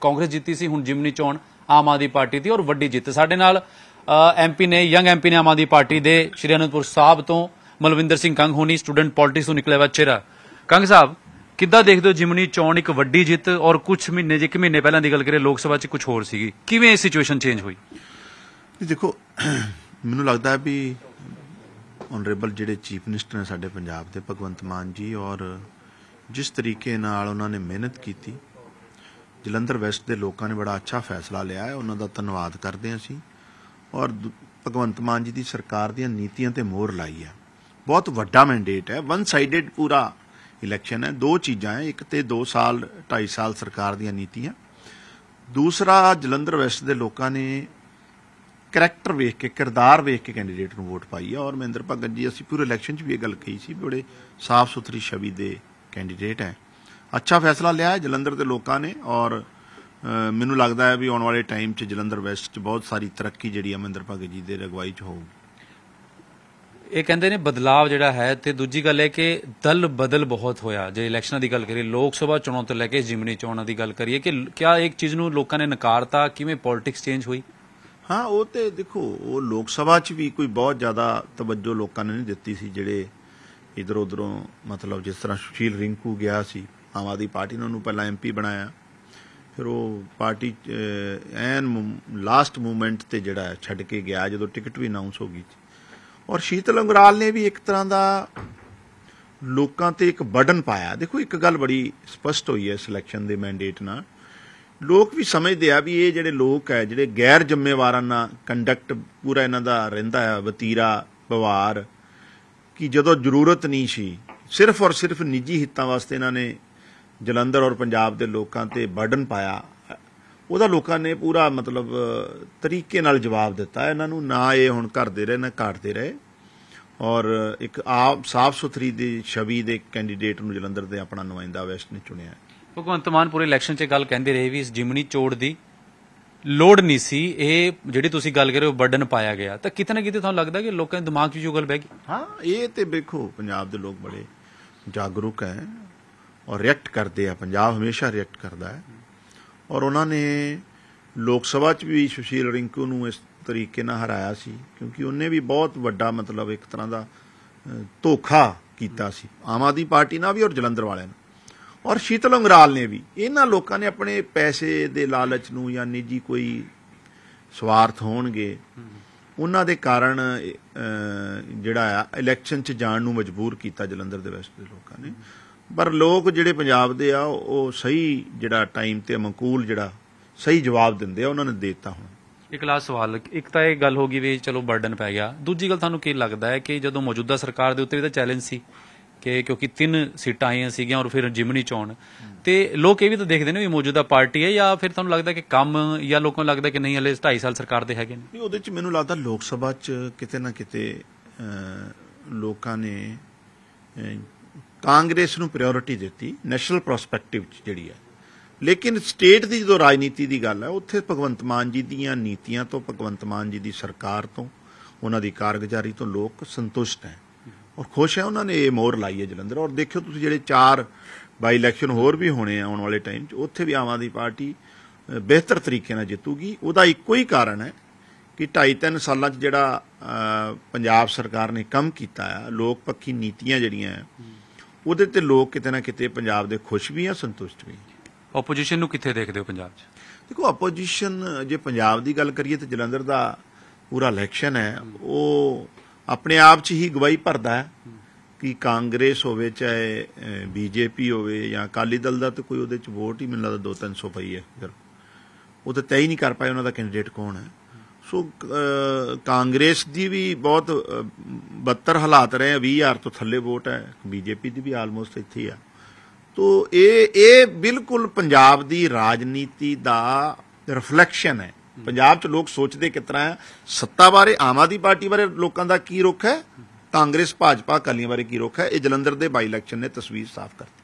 ਕਾਂਗਰਸ ਜਿੱਤੀ ਸੀ ਹੁਣ ਜਿਮਨੀ ਚੋਣ ਆਮ ਆਦਮੀ ਪਾਰਟੀ ਦੀ ਔਰ ਵੱਡੀ ਜਿੱਤ ਸਾਡੇ ਨਾਲ ਐਮਪੀ ਨੇ ਯੰਗ ਐਮਪੀ ਨੇ ਆਮ ਆਦਮੀ ਪਾਰਟੀ ਦੇ ਸ਼੍ਰੀ ਅਨੰਦਪੁਰ ਸਾਹਿਬ ਤੋਂ ਮਲਵਿੰਦਰ ਸਿੰਘ ਕੰਗ ਹੋਣੀ ਸਟੂਡੈਂਟ ਪੋਲਿਟਿਕਸ ਤੋਂ ਨਿਕਲਿਆ ਵਾ ਚਿਹਰਾ ਕੰਗ ਸਾਹਿਬ ਕਿੱਦਾਂ ਦੇਖਦੇ ਹੋ ਜਿਮਨੀ ਚੋਣ ਇੱਕ ਵੱਡੀ ਜਿੱਤ ਔਰ ਕੁਝ ਮਹੀਨੇ ਜਿੱਕ ਮਹੀਨੇ ਪਹਿਲਾਂ ਦੀ ਗੱਲ ਕਰੇ ਲੋਕ ਸਭਾ 'ਚ ਕੁਝ ਹੋਰ ਸੀਗੀ ਕਿਵੇਂ ਇਹ ਸਿਚੁਏਸ਼ਨ ਚੇਂਜ ਹੋਈ ਦੇਖੋ ਮੈਨੂੰ ਲੱਗਦਾ ਹੈ ਵੀ ਆਨਰੇਬਲ ਜਿਹੜੇ ਚੀਫ ਮਿਨਿਸਟਰ ਨੇ ਸਾਡੇ ਪੰਜਾਬ ਦੇ ਭਗਵੰਤ ਮਾਨ ਜੀ ਔਰ ਜਿਸ ਤਰੀਕੇ ਨਾਲ ਉਹਨਾਂ ਨੇ ਮਿਹਨਤ ਕੀਤੀ ਜਲੰਧਰ ਵੈਸਟ ਦੇ ਲੋਕਾਂ ਨੇ ਬੜਾ ਅੱਛਾ ਫੈਸਲਾ ਲਿਆ ਹੈ ਉਹਨਾਂ ਦਾ ਧੰਨਵਾਦ ਕਰਦੇ ਹਾਂ ਅਸੀਂ ਔਰ ਭਗਵੰਤ ਮਾਨ ਜੀ ਦੀ ਸਰਕਾਰ ਦੀਆਂ ਨੀਤੀਆਂ ਤੇ ਮੋਹਰ ਲਾਈ ਹੈ ਬਹੁਤ ਵੱਡਾ ਮੈਂਡੇਟ ਹੈ ਵਨ ਸਾਈਡਡ ਪੂਰਾ ਇਲੈਕਸ਼ਨ ਹੈ ਦੋ ਚੀਜ਼ਾਂ ਹੈ ਇੱਕ ਤੇ 2 ਸਾਲ 2.5 ਸਾਲ ਸਰਕਾਰ ਦੀਆਂ ਨੀਤੀਆਂ ਦੂਸਰਾ ਜਲੰਧਰ ਵੈਸਟ ਦੇ ਲੋਕਾਂ ਨੇ ਕੈਰੈਕਟਰ ਵੇਖ ਕੇ ਕਿਰਦਾਰ ਵੇਖ ਕੇ ਕੈਂਡੀਡੇਟ ਨੂੰ ਵੋਟ ਪਾਈ ਹੈ ਔਰ ਮਹਿੰਦਰ ਭਗਤ ਜੀ ਅਸੀਂ ਪੂਰੇ ਇਲੈਕਸ਼ਨ 'ਚ ਵੀ ਇਹ ਗੱਲ ਕਹੀ ਸੀ ਬੜੇ ਸਾਫ਼ ਸੁਥਰੀ ਛਵੀ ਦੇ ਕੈਂਡੀਡੇਟ ਹੈ ਅੱਛਾ ਫੈਸਲਾ ਲਿਆ ਹੈ ਜਲੰਧਰ ਦੇ ਲੋਕਾਂ ਨੇ ਔਰ ਮੈਨੂੰ ਲੱਗਦਾ ਹੈ ਵੀ ਆਉਣ ਵਾਲੇ ਟਾਈਮ 'ਚ ਜਲੰਧਰ ਵੈਸਟ 'ਚ ਬਹੁਤ ਸਾਰੀ ਤਰੱਕੀ ਜਿਹੜੀ ਅਮਿੰਦਰ ਭਗਤ ਜੀ ਦੇ ਰਗਵਾਈ 'ਚ ਹੋਊ ਇਹ ਕਹਿੰਦੇ ਨੇ ਬਦਲਾਅ ਜਿਹੜਾ ਹੈ ਤੇ ਦੂਜੀ ਗੱਲ ਹੈ ਕਿ ਦਲ ਬਦਲ ਬਹੁਤ ਹੋਇਆ ਜੇ ਇਲੈਕਸ਼ਨਾਂ ਦੀ ਗੱਲ ਕਰੀਏ ਲੋਕ ਸਭਾ ਚੋਣਾਂ ਤੋਂ ਲੈ ਕੇ ਜਿਮਨੀ ਚੋਣਾਂ ਦੀ ਗੱਲ ਕਰੀਏ ਕਿ ਕੀ ਇੱਕ ਚੀਜ਼ ਨੂੰ ਲੋਕਾਂ ਨੇ ਨਕਾਰਤਾ ਕਿਵੇਂ ਪੋਲਿਟਿਕਸ ਚੇਂਜ ਹੋਈ ਹਾਂ ਉਹ ਤੇ ਦੇਖੋ ਉਹ ਲੋਕ ਸਭਾ 'ਚ ਵੀ ਕੋਈ ਬਹੁਤ ਜ਼ਿਆਦਾ ਤਵੱਜੋ ਲੋਕਾਂ ਨੇ ਨਹੀਂ ਦਿੱਤੀ ਸੀ ਜਿਹੜੇ ਇਧਰ ਉਧਰੋਂ ਮਤਲਬ ਜਿਸ ਤਰ੍ਹਾਂ ਸੁਸ਼ੀਲ ਰਿੰਕੂ ਗਿਆ ਸੀ ਆਮ ਆਦਮੀ ਪਾਰਟੀ ਨੇ ਉਹਨੂੰ ਪਹਿਲਾਂ ਐਮਪੀ ਬਣਾਇਆ ਫਿਰ ਉਹ ਪਾਰਟੀ ਐਨ ਲਾਸਟ ਮੂਮੈਂਟ ਤੇ ਜਿਹੜਾ ਛੱਡ ਕੇ ਗਿਆ ਜਦੋਂ ਟਿਕਟ ਵੀ ਅਨਾਉਂਸ ਹੋ ਗਈ ਔਰ ਸ਼ੀਤਲ ਅੰਗਰਾਲ ਨੇ ਵੀ ਇੱਕ ਤਰ੍ਹਾਂ ਦਾ ਲੋਕਾਂ ਤੇ ਇੱਕ ਬਰਡਨ ਪਾਇਆ ਦੇਖੋ ਇੱਕ ਗੱਲ ਬੜੀ ਸਪਸ਼ਟ ਹੋਈ ਹੈ ਸਿਲੈਕਸ਼ਨ ਦੇ ਮੈਂਡੇਟ ਨਾਲ ਲੋਕ ਵੀ ਸਮਝਦੇ ਆ ਵੀ ਇਹ ਜਿਹੜੇ ਲੋਕ ਹੈ ਜਿਹੜੇ ਗੈਰ ਜ਼ਿੰਮੇਵਾਰਾਨਾ ਕੰਡਕਟ ਪੂਰਾ ਇਹਨਾਂ ਦਾ ਰਹਿੰਦਾ ਹੈ ਵਤੀਰਾ ਬਵਾਰ ਕਿ ਜਦੋਂ ਜ਼ਰੂਰਤ ਨਹੀਂ ਸੀ ਸਿਰਫ ਔਰ ਸਿਰਫ ਨਿੱਜੀ ਹਿੱਤਾਂ ਵਾਸਤੇ ਇਹਨਾਂ ਨੇ ਜਲੰਧਰ ਔਰ ਪੰਜਾਬ ਦੇ ਲੋਕਾਂ ਤੇ ਬਰਡਨ ਪਾਇਆ ਉਹਦਾ ਲੋਕਾਂ ਨੇ ਪੂਰਾ ਮਤਲਬ ਤਰੀਕੇ ਨਾਲ ਜਵਾਬ ਦਿੱਤਾ ਇਹਨਾਂ ਨੂੰ ਨਾ ਇਹ ਹੁਣ ਕਰਦੇ ਰਹੇ ਨਾ ਘਾਟਦੇ ਰਹੇ ਔਰ ਇੱਕ ਆਪ ਸਾਫ ਸੁਥਰੀ ਦੀ ਛਵੀ ਦੇ ਕੈਂਡੀਡੇਟ ਨੂੰ ਜਲੰਧਰ ਦੇ ਆਪਣਾ ਨੁਮਾਇੰਦਾ ਵੈਸਟ ਨੇ ਚੁਣਿਆ ਭਗਵੰਤ ਮਾਨ ਪੂਰੇ ਇਲੈਕਸ਼ਨ 'ਚ ਗੱਲ ਕਹਿੰਦੇ ਰਹੇ ਵੀ ਇਸ ਜਿਮਣੀ ਚੋੜ ਦੀ ਲੋੜ ਨਹੀਂ ਸੀ ਇਹ ਜਿਹੜੀ ਤੁਸੀਂ ਗੱਲ ਕਰ ਰਹੇ ਹੋ ਬਰਡਨ ਪਾਇਆ ਗਿਆ ਤਾਂ ਕਿਤਨੇ ਕਿਤੇ ਤੁਹਾਨੂੰ ਲੱਗਦਾ ਕਿ ਲੋਕਾਂ ਦੇ ਦਿਮਾਗ 'ਚ ਜੋ ਗੱਲ ਬਹਿ ਗਈ ਹਾਂ ਇਹ ਤੇ ਵੇਖੋ ਪੰਜਾਬ ਦੇ ਲੋਕ ਬੜੇ ਜਾਗਰੂਕ ਹੈ ਔਰ ਰਿਐਕਟ ਕਰਦੇ ਆ ਪੰਜਾਬ ਹਮੇਸ਼ਾ ਰਿਐਕਟ ਕਰਦਾ ਹੈ ਔਰ ਉਹਨਾਂ ਨੇ ਲੋਕ ਸਭਾ 'ਚ ਵੀ ਸੁਸ਼ੀਲ ਰਿੰਕੂ ਨੂੰ ਇਸ ਤਰੀਕੇ ਨਾਲ ਹਰਾਇਆ ਸੀ ਕਿਉਂਕਿ ਉਹਨੇ ਵੀ ਬਹੁਤ ਵੱਡਾ ਮਤਲਬ ਇੱਕ ਤਰ੍ਹਾਂ ਦਾ ਧੋਖਾ ਕੀਤਾ ਸੀ ਆਮ ਆਦੀ ਪਾਰਟੀ ਨਾਲ ਵੀ ਔਰ ਜਲੰਧਰ ਵਾਲਿਆਂ ਨਾਲ ਔਰ ਸ਼ੀਤਲ ਅੰਗਰਾਲ ਨੇ ਵੀ ਇਹਨਾਂ ਲੋਕਾਂ ਨੇ ਆਪਣੇ ਪੈਸੇ ਦੇ ਲਾਲਚ ਨੂੰ ਜਾਂ ਨਿੱਜੀ ਕੋਈ ਸਵਾਰਥ ਹੋਣਗੇ ਉਹਨਾਂ ਦੇ ਕਾਰਨ ਜਿਹੜਾ ਆ ਇਲੈਕਸ਼ਨ 'ਚ ਜਾਣ ਨੂੰ ਮਜਬੂਰ ਕੀਤਾ ਜਲੰਧਰ ਦੇ ਵਿੱਚ ਦੇ ਲੋਕਾਂ ਨੇ ਪਰ ਲੋਕ ਜਿਹੜੇ ਪੰਜਾਬ ਦੇ ਆ ਉਹ ਸਹੀ ਜਿਹੜਾ ਟਾਈਮ ਤੇ ਮੰਕੂਲ ਜਿਹੜਾ ਸਹੀ ਜਵਾਬ ਦਿੰਦੇ ਆ ਉਹਨਾਂ ਨੇ ਦਿੱਤਾ ਹੁਣ ਇੱਕ ਲਾ ਸਵਾਲ ਇੱਕ ਤਾਂ ਇਹ ਗੱਲ ਹੋ ਗਈ ਵੀ ਚਲੋ ਬਰਡਨ ਪੈ ਗਿਆ ਦੂਜੀ ਗੱਲ ਤੁਹਾਨੂੰ ਕੀ ਲੱਗਦਾ ਹੈ ਕਿ ਜਦੋਂ ਮੌਜੂਦਾ ਸਰਕਾਰ ਦੇ ਉੱਤੇ ਵੀ ਤਾਂ ਚੈਲੰਜ ਸੀ ਕਿ ਕਿਉਂਕਿ ਤਿੰਨ ਸੀਟਾਂ ਆਈਆਂ ਸੀਗੀਆਂ ਔਰ ਫਿਰ ਜਿਮਨੀ ਚੋਣ ਤੇ ਲੋਕ ਇਹ ਵੀ ਤਾਂ ਦੇਖਦੇ ਨੇ ਵੀ ਮੌਜੂਦਾ ਪਾਰਟੀ ਹੈ ਜਾਂ ਫਿਰ ਤੁਹਾਨੂੰ ਲੱਗਦਾ ਕਿ ਕੰਮ ਜਾਂ ਲੋਕਾਂ ਨੂੰ ਲੱਗਦਾ ਕਿ ਨਹੀਂ ਹਲੇ 2.5 ਸਾਲ ਸਰਕਾਰ ਦੇ ਹੈਗੇ ਨੇ ਉਹਦੇ ਚ ਮੈਨੂੰ ਲੱਗਦਾ ਲੋਕ ਸਭਾ ਚ ਕਿਤੇ ਨਾ ਕਿਤੇ ਲੋਕਾਂ ਨੇ ਕਾਂਗਰਸ ਨੂੰ ਪ੍ਰਾਇੋਰਟੀ ਦਿੱਤੀ ਨੈਸ਼ਨਲ ਪ੍ਰੋਸਪੈਕਟਿਵ ਜਿਹੜੀ ਹੈ ਲੇਕਿਨ ਸਟੇਟ ਦੀ ਜੋ ਰਾਜਨੀਤੀ ਦੀ ਗੱਲ ਹੈ ਉੱਥੇ ਭਗਵੰਤ ਮਾਨ ਜੀ ਦੀਆਂ ਨੀਤੀਆਂ ਤੋਂ ਭਗਵੰਤ ਮਾਨ ਜੀ ਦੀ ਸਰਕਾਰ ਤੋਂ ਉਹਨਾਂ ਦੀ ਕਾਰਗੁਜ਼ਾਰੀ ਤੋਂ ਲੋਕ ਸੰਤੁਸ਼ਟ ਹੈ ਔਰ ਖੁਸ਼ ਹੈ ਉਹਨਾਂ ਨੇ ਇਹ ਮੋਹਰ ਲਾਈ ਹੈ ਜਲੰਧਰ ਔਰ ਦੇਖਿਓ ਤੁਸੀਂ ਜਿਹੜੇ ਚਾਰ ਬਾਈ ਇਲੈਕਸ਼ਨ ਹੋਰ ਵੀ ਹੋਣੇ ਆਉਣ ਵਾਲੇ ਟਾਈਮ 'ਚ ਉੱਥੇ ਵੀ ਆਵਾਂ ਦੀ ਪਾਰਟੀ ਬਿਹਤਰ ਤਰੀਕੇ ਨਾਲ ਜਿੱਤੂਗੀ ਉਹਦਾ ਇੱਕੋ ਹੀ ਕਾਰਨ ਹੈ ਕਿ 2.5-3 ਸਾਲਾਂ 'ਚ ਜਿਹੜਾ ਪੰਜਾਬ ਸਰਕਾਰ ਨੇ ਕੰਮ ਕੀਤਾ ਆ ਲੋਕ ਪੱਖੀ ਨੀਤੀਆਂ ਜਿਹੜੀਆਂ ਉਹਦੇ ਤੇ ਲੋਕ ਕਿਤੇ ਨਾ ਕਿਤੇ ਪੰਜਾਬ ਦੇ ਖੁਸ਼ ਵੀ ਆ ਸੰਤੁਸ਼ਟ ਵੀ ਆਪੋਜੀਸ਼ਨ ਨੂੰ ਕਿੱਥੇ ਦੇਖਦੇ ਹੋ ਪੰਜਾਬ 'ਚ ਦੇਖੋ ਆਪੋਜੀਸ਼ਨ ਜੇ ਪੰਜਾਬ ਦੀ ਗੱਲ ਕਰੀਏ ਤੇ ਜਲੰਧਰ ਦਾ ਪੂਰਾ ਇਲੈਕਸ਼ਨ ਹੈ ਉਹ ਆਪਣੇ ਆਪ 'ਚ ਹੀ ਗਵਾਹੀ ਭਰਦਾ ਹੈ ਕਿ ਕਾਂਗਰਸ ਹੋਵੇ ਚਾਹੇ ਬੀਜੇਪੀ ਹੋਵੇ ਜਾਂ ਅਕਾਲੀ ਦਲ ਦਾ ਤਾਂ ਕੋਈ ਉਹਦੇ 'ਚ ਵੋਟ ਹੀ ਮੈਨੂੰ ਲੱਗਦਾ 2-300 ਪਈ ਹੈ ਫਿਰ ਉਹ ਤਾਂ ਤੈਅ ਹੀ ਨਹੀਂ ਕਰ ਪਾਏ ਉਹਨਾਂ ਦਾ ਕੈਂਡੀਡੇਟ ਕੌਣ ਹੈ ਸੋ ਕਾਂਗਰਸ ਦੀ ਵੀ ਬਹੁਤ ਬੱਤਰ ਹਾਲਾਤ ਰਹੇ 20000 ਤੋਂ ਥੱਲੇ ਵੋਟ ਹੈ ਬੀਜੇਪੀ ਦੀ ਵੀ ਆਲਮੋਸਟ ਇੱਥੇ ਆ ਤੋ ਇਹ ਇਹ ਬਿਲਕੁਲ ਪੰਜਾਬ ਦੀ ਰਾਜਨੀਤੀ ਦਾ ਰਿਫਲੈਕਸ਼ਨ ਹੈ ਪੰਜਾਬ 'ਚ ਲੋਕ ਸੋਚਦੇ ਕਿਤਨਾ ਸੱਤਾ ਬਾਰੇ ਆਮ ਆਦੀ ਪਾਰਟੀ ਬਾਰੇ ਲੋਕਾਂ ਦਾ ਕੀ ਰੁਖ ਹੈ ਕਾਂਗਰਸ ਭਾਜਪਾ ਕਾਲੀਆਂ ਬਾਰੇ ਕੀ ਰੁਖ ਹੈ ਇਹ ਜਲੰਧਰ ਦੇ ਬਾਈ ਇਲੈਕਸ਼ਨ ਨੇ ਤਸਵੀਰ ਸਾਫ਼ ਕਰਤੀ